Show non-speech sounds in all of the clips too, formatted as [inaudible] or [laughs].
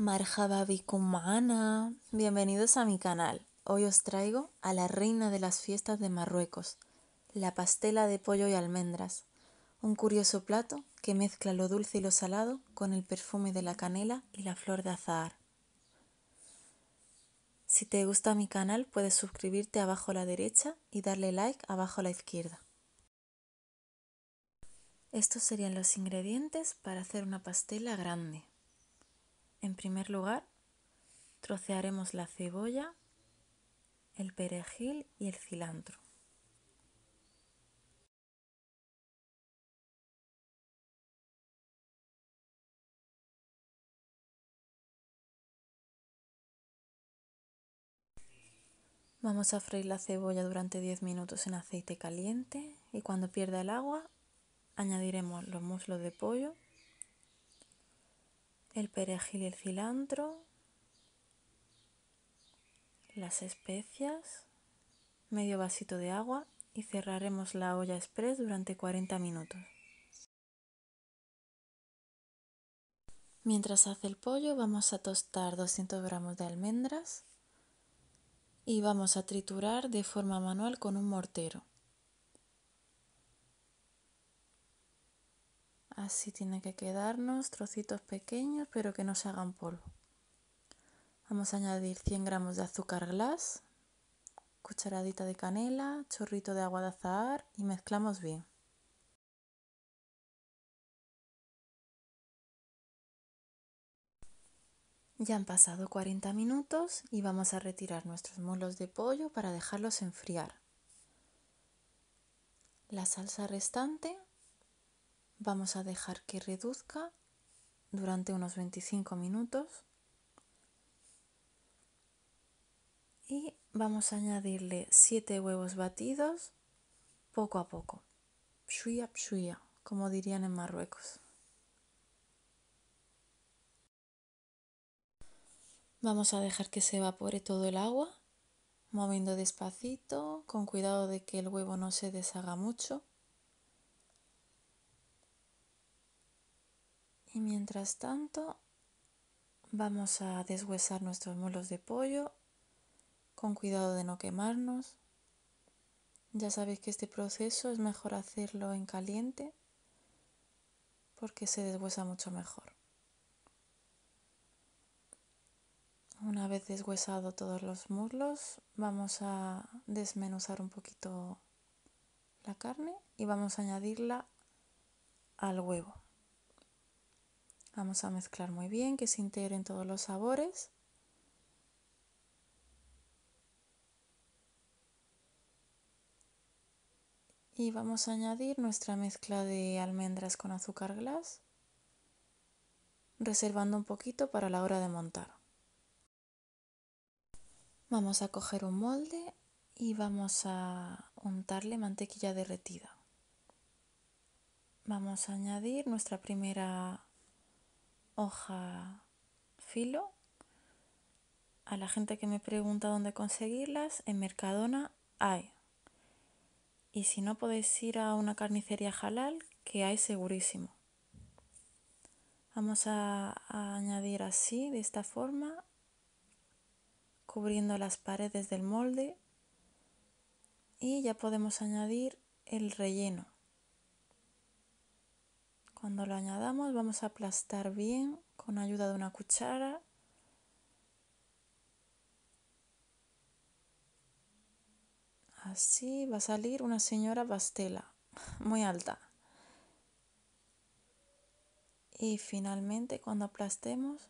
Marhaba Bikumana, bienvenidos a mi canal. Hoy os traigo a la reina de las fiestas de Marruecos, la pastela de pollo y almendras, un curioso plato que mezcla lo dulce y lo salado con el perfume de la canela y la flor de azahar. Si te gusta mi canal puedes suscribirte abajo a la derecha y darle like abajo a la izquierda. Estos serían los ingredientes para hacer una pastela grande. En primer lugar, trocearemos la cebolla, el perejil y el cilantro. Vamos a freír la cebolla durante 10 minutos en aceite caliente y cuando pierda el agua añadiremos los muslos de pollo el perejil y el cilantro, las especias, medio vasito de agua y cerraremos la olla express durante 40 minutos. Mientras hace el pollo vamos a tostar 200 gramos de almendras y vamos a triturar de forma manual con un mortero. Así tiene que quedarnos trocitos pequeños pero que no se hagan polvo. Vamos a añadir 100 gramos de azúcar glass, cucharadita de canela, chorrito de agua de azahar y mezclamos bien. Ya han pasado 40 minutos y vamos a retirar nuestros molos de pollo para dejarlos enfriar. La salsa restante Vamos a dejar que reduzca durante unos 25 minutos y vamos a añadirle 7 huevos batidos poco a poco. pshuya pshuya como dirían en Marruecos. Vamos a dejar que se evapore todo el agua, moviendo despacito, con cuidado de que el huevo no se deshaga mucho. Y mientras tanto, vamos a deshuesar nuestros mulos de pollo con cuidado de no quemarnos. Ya sabéis que este proceso es mejor hacerlo en caliente porque se deshuesa mucho mejor. Una vez deshuesado todos los muslos, vamos a desmenuzar un poquito la carne y vamos a añadirla al huevo. Vamos a mezclar muy bien, que se integren todos los sabores. Y vamos a añadir nuestra mezcla de almendras con azúcar glas. reservando un poquito para la hora de montar. Vamos a coger un molde y vamos a untarle mantequilla derretida. Vamos a añadir nuestra primera hoja filo. A la gente que me pregunta dónde conseguirlas, en Mercadona hay. Y si no podéis ir a una carnicería halal, que hay segurísimo. Vamos a añadir así, de esta forma, cubriendo las paredes del molde. Y ya podemos añadir el relleno. Cuando lo añadamos vamos a aplastar bien con ayuda de una cuchara. Así va a salir una señora pastela, muy alta. Y finalmente cuando aplastemos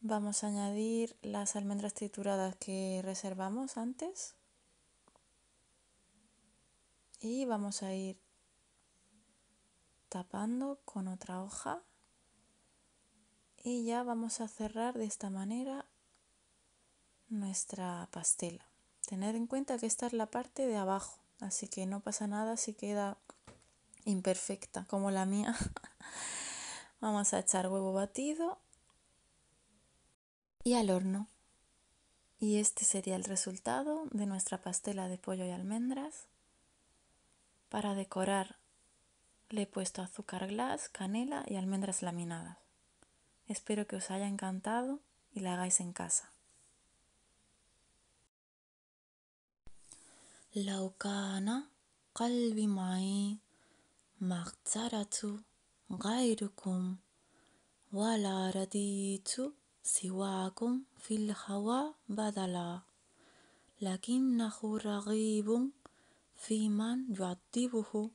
vamos a añadir las almendras trituradas que reservamos antes. Y vamos a ir tapando con otra hoja y ya vamos a cerrar de esta manera nuestra pastela. Tener en cuenta que esta es la parte de abajo, así que no pasa nada si queda imperfecta como la mía. [laughs] vamos a echar huevo batido y al horno. Y este sería el resultado de nuestra pastela de pollo y almendras. Para decorar le he puesto azúcar glass, canela y almendras laminadas. Espero que os haya encantado y la hagáis en casa. Laukana qalbi mai magtaratu gairukum wala raditu siwakum fil hawa badala lakinna ragibun fiman Yuatibuhu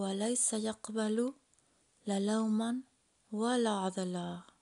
وليس يقبل لا لوما ولا عذلا